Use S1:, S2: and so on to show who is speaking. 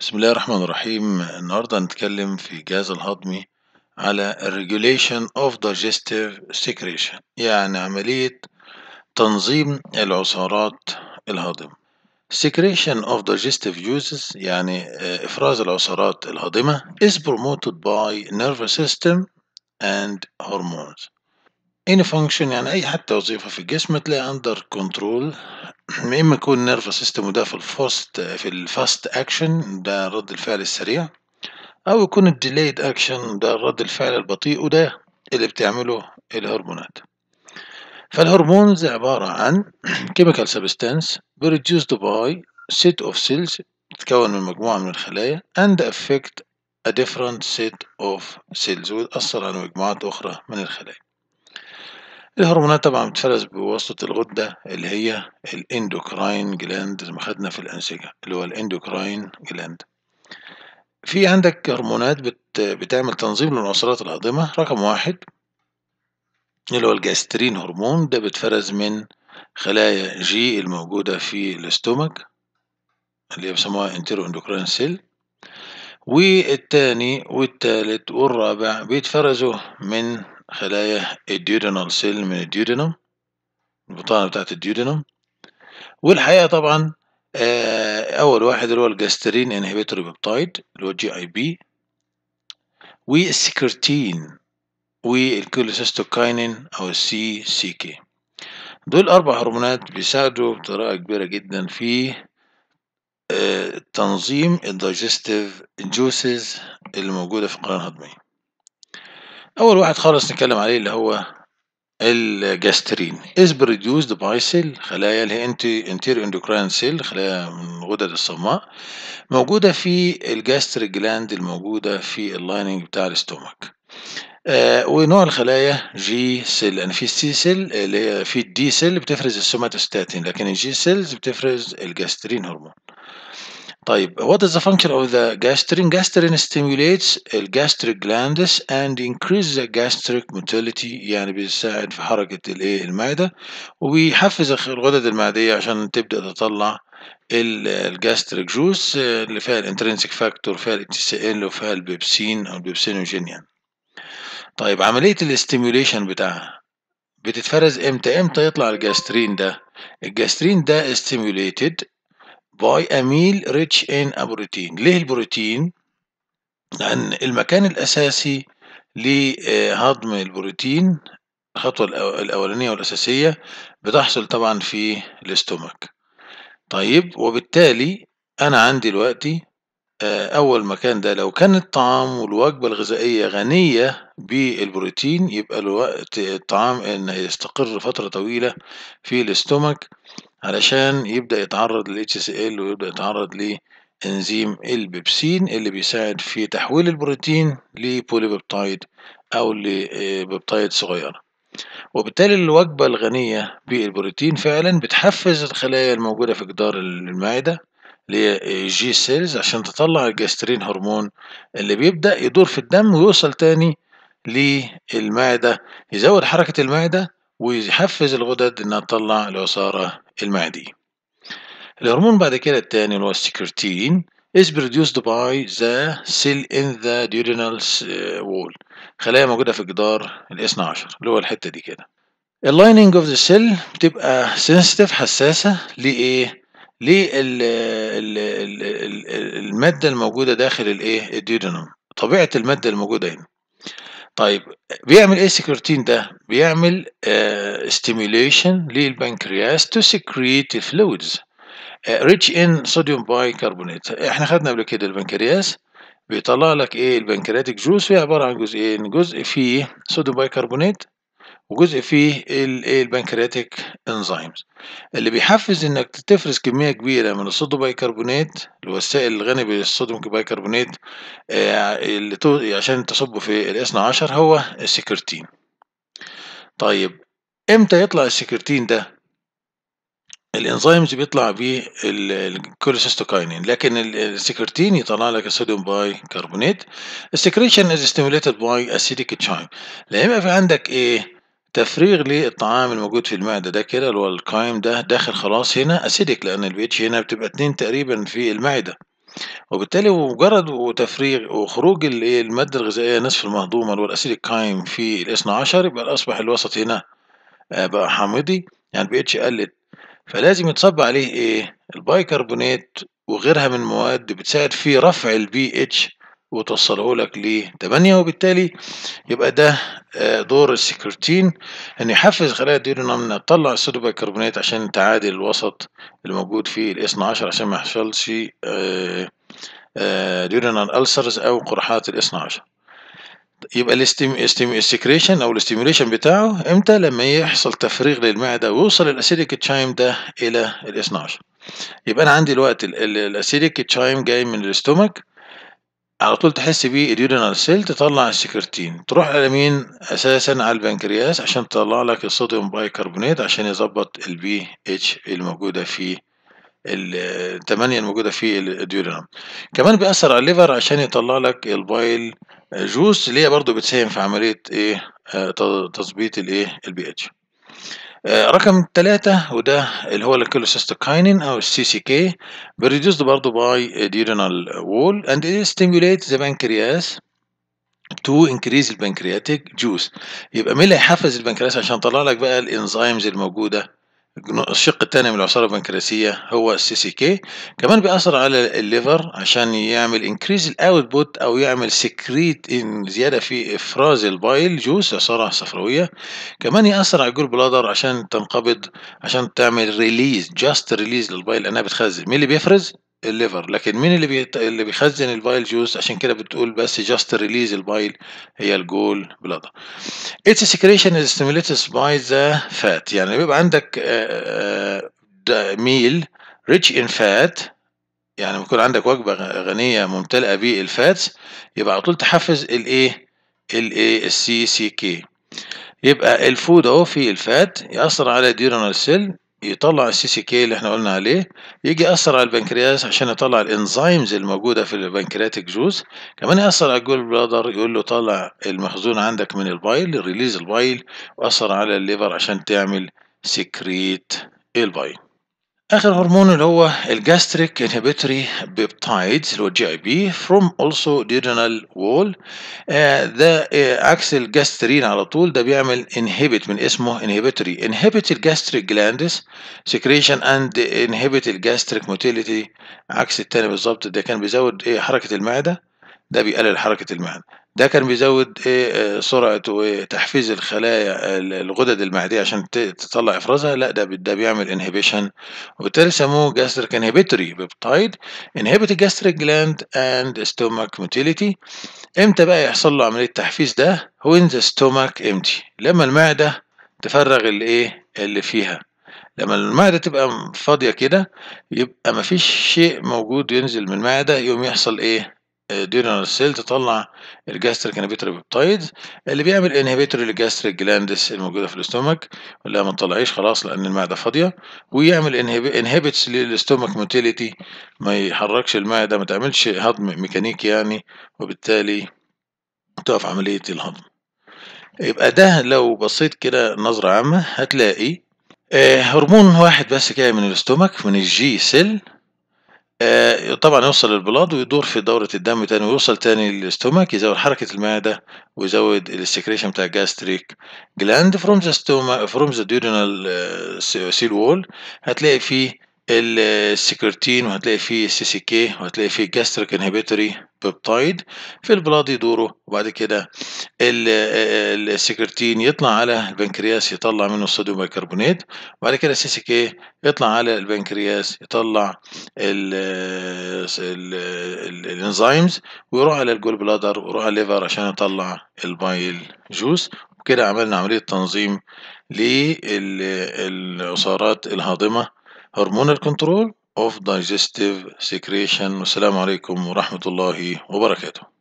S1: بسم الله الرحمن الرحيم النهاردة هنتكلم في الجهاز الهضمي على regulation of digestive secretion يعني عملية تنظيم العصارات الهضم secretion of digestive juices يعني آه، إفراز العصارات الهضمة is promoted by nervous system and hormones any function يعني أي حتى وظيفة في الجسم تلاقي under control إما يكون nervous system وده في الفاست في الفاست أكشن ده رد الفعل السريع أو يكون الdelayed أكشن ده رد الفعل البطيء وده اللي بتعمله الهرمونات فالهرمونز عبارة عن chemical substance produced by set of cells تتكون من مجموعة من الخلايا and affect a different set of cells وتأثر على مجموعات أخرى من الخلايا الهرمونات طبعا بتفرز بواسطة الغدة اللي هي الاندوكراين جلاند زي ما خدنا في الأنسجة اللي هو الاندوكراين جلاند في عندك هرمونات بت بتعمل تنظيم للمؤثرات الهاضمة رقم واحد اللي هو الجاسترين هرمون ده بيتفرز من خلايا جي الموجودة في الاستومك اللي بيسموها انترو اندوكراين سيل والتاني والتالت والرابع بيتفرزوا من خلايا الديودينال سيل من الديودينم البطانة بتاعت الديودينم والحقيقة طبعا آه، أول واحد اللي هو الجاسترين انهبيتوري بيبتايد اللي هو جي أي بي والسكرتين والكوليسيستوكاينين أو السي سي كي دول أربع هرمونات بيساعدوا بطريقة كبيرة جدا في آه، تنظيم الدايجستيف جوسز اللي موجودة في القناة الهضمية أول واحد خالص نتكلم عليه اللي هو الجاسترين از produced باي سيل خلايا اللي هي انتير اندوكراين سيل خلايا من الغدد الصماء موجودة في الجاستر جلاند الموجودة في اللايننج بتاع الاستومك آه ونوع الخلايا جي سيل يعني في سي سيل اللي هي في الدي سيل بتفرز السوماتوستاتين لكن الجي سيلز بتفرز الجاسترين هرمون طيب what is the function of the gastrin? Gastrin stimulates the gastric glands and increases the gastric motility يعني بيساعد في حركة الايه المعدة وبيحفز الغدد المعدية عشان تبدأ تطلع الجاستريك جوس اللي فيها الانترنسيك فاكتور فيها الاتي وفيها البيبسين او البيبسينوجين يعني. طيب عملية الاستيموليشن بتاعها بتتفرز امتى امتى يطلع الجاسترين ده الجاسترين ده استيموليتد باي اميل ريتش ان بروتين ليه البروتين لان المكان الاساسي لهضم البروتين الخطوة الأولانية والأساسية بتحصل طبعا في الاستومك طيب وبالتالي أنا عندي الوقت آه، أول مكان ده لو كان الطعام والوجبة الغذائية غنية بالبروتين يبقى الوقت الطعام إن يستقر فترة طويلة في الاستومك علشان يبدأ يتعرض لل HCl ويبدأ يتعرض لإنزيم البيبسين اللي بيساعد في تحويل البروتين لبوليبيبتايد أو لبيبتايد آه، صغيرة. وبالتالي الوجبة الغنية بالبروتين فعلا بتحفز الخلايا الموجودة في جدار المعدة اللي هي جي سيلز عشان تطلع الجاسترين هرمون اللي بيبدأ يدور في الدم ويوصل تاني للمعدة يزود حركة المعدة ويحفز الغدد انها تطلع العصارة المعدية الهرمون بعد كده التاني اللي هو السكرتين is produced by the cell in the duodenal wall خلايا موجودة في الجدار الاثنى عشر اللي هو الحتة دي كده اللايننج اوف ذا سيل بتبقى سنسيتيف حساسة لإيه؟ للمادة الموجودة داخل الإيه؟ الديودينوم طبيعة المادة الموجودة هنا طيب بيعمل ايه السكرتين ده بيعمل ستيميوليشن آه، للبنكرياس تو سكريت فلويدز ريتش ان صوديوم باي كربونات احنا خدنا قبل كده البنكرياس بيطلع لك ايه البنكرياتيك جوس هي عباره عن جزئين جزء فيه صوديوم باي كربونات وجزء فيه البنكرياتيك انزيمز اللي بيحفز انك تفرز كميه كبيره من الصوديوم بايكربونات الوسائل الغني بالصوديوم بايكربونات آه، اللي عشان تصبه في الاثنى عشر هو السكرتين طيب امتى يطلع السكرتين ده الانزيمز بيطلع بيه الكوليسيستوكاينين لكن السكرتين يطلع لك الصوديوم باي كربونات السكريشن از ستيموليتد باي اسيتيك تشاين لا يبقى في عندك ايه تفريغ للطعام الموجود في المعدة ده كده اللي هو القائم ده داخل خلاص هنا أسيدك لأن البيتش هنا بتبقى اتنين تقريبا في المعدة وبالتالي مجرد وتفريغ وخروج إيه، المادة الغذائية نصف المهضومة اللي هو الاسيدك قايم في الاثنى عشر يبقى أصبح الوسط هنا آه، بقى حامضي يعني الـ اتش قلت فلازم يتصب عليه إيه البايكربونات وغيرها من مواد بتساعد في رفع البي اتش وتوصله لك ل 8 وبالتالي يبقى ده آه، دور السكرتين ان يحفز خلايا الديورينم إيه انها تطلع الصوديوم بيكربونات عشان تعادل الوسط اللي موجود في الاس 12 عشان ما يحصلش آه، آه، ديورينال ألسرز إيه او قرحات الاس 12 يبقى الاستيم استيم السكريشن او الاستيميوليشن بتاعه امتى لما يحصل تفريغ للمعده ويوصل الاسيديك تشايم ده الى الاس 12 يبقى انا عندي الوقت الاسيديك تشايم جاي من الاستومك على طول تحس بيه اليورينال سيل تطلع السكرتين تروح على مين اساسا على البنكرياس عشان تطلع لك الصوديوم بايكربونات عشان يظبط البي اتش الموجوده في التمانية الموجودة في الديورينام كمان بيأثر على الليفر عشان يطلع لك البايل جوس اللي هي برضه بتساهم في عملية ايه آه، تظبيط الايه البي اتش آه، رقم ثلاثة وده اللي هو الكيلوسيستوكاينين أو السي سي كي produced برضه باي duodenal وول أند it stimulates the pancreas تو انكريز البنكرياتيك جوس يبقى مين اللي هيحفز البنكرياس عشان طلع لك بقى الانزيمز الموجوده الشق الثاني من العصارة البنكرياسية هو السي سي كي كمان بيأثر على الليفر عشان يعمل انكريز الاوتبوت او يعمل سكريت زيادة في افراز البايل جوس عصارة صفراوية كمان يأثر على الجول بلادر عشان تنقبض عشان تعمل ريليز جاست ريليز للبايل لانها بتخزن مين اللي بيفرز؟ الليفر لكن مين اللي بيت... اللي بيخزن البايل جوز عشان كده بتقول بس جاست ريليز البايل هي الجول بلادر اتس سكريشن از stimulated باي ذا فات يعني بيبقى عندك آه، آه، ميل ريتش ان فات يعني بيكون عندك وجبه غنيه ممتلئه بالفات يبقى على طول تحفز الايه الاي السي سي كي يبقى الفود اهو فيه الفات ياثر على ديورنال سيل يطلع السي سي كي اللي احنا قلنا عليه يجي ياثر على البنكرياس عشان يطلع الانزيمز الموجوده في البنكرياتيك جوز كمان ياثر على الجول بلادر يقول له طلع المخزون عندك من البايل ريليز البايل واثر على الليفر عشان تعمل سكريت البايل اخر هرمون اللي هو الجاستريك انهبيتوري بيبتايدز اللي هو جي اي بي فروم اولسو ديدنال وول ده آه، عكس الجاسترين على طول ده بيعمل انهبيت من اسمه انهبيتوري انهبيت الجاستريك جلاندز سكريشن اند انهبيت الجاستريك موتيليتي عكس التاني بالظبط ده كان بيزود ايه حركه المعده ده بيقلل حركه المعده ده كان بيزود إيه آه، سرعة وتحفيز الخلايا الغدد المعدية عشان تطلع إفرازها لا ده ده بيعمل انهبيشن وبالتالي سموه جاستريك انهبيتوري بيبتايد انهبت الجاستريك جلاند اند ستومك موتيليتي امتى بقى يحصل له عملية تحفيز ده؟ وين ذا ستومك امتي لما المعدة تفرغ الايه اللي فيها لما المعدة تبقى فاضية كده يبقى مفيش شيء موجود ينزل من المعدة يقوم يحصل ايه ديورال سيل تطلع الجاستريك انهبيتور بيبتايد اللي بيعمل انهبيتور للجاستريك جلاندس الموجوده في الاستومك ولا ما تطلعيش خلاص لان المعده فاضيه ويعمل انهبيتس للاستومك موتيليتي ما يحركش المعده ما تعملش هضم ميكانيكي يعني وبالتالي تقف عمليه الهضم يبقى ده لو بصيت كده نظره عامه هتلاقي آه، هرمون واحد بس جاي من الاستومك من الجي سيل آه، طبعا يوصل للبلاد ويدور في دورة الدم تاني ويوصل تاني للاستومك يزود حركة المعدة ويزود السكريشن بتاع الجاستريك جلاند فروم ذا ستوما فروم ذا ديورينال سيل وول هتلاقي فيه السكرتين وهتلاقي فيه السي سي كي وهتلاقي فيه جاستريك انهبيتوري بيبتايد في البلاد يدوره وبعد كده السكرتين يطلع على البنكرياس يطلع منه الصوديوم بيكربونات وبعد كده السي سي كي يطلع على البنكرياس يطلع الانزيمز ويروح على الجول بلادر ويروح على الليفر عشان يطلع البايل جوس وكده عملنا عملية تنظيم للعصارات الهاضمة هرمون الكنترول of digestive secretion والسلام عليكم ورحمة الله وبركاته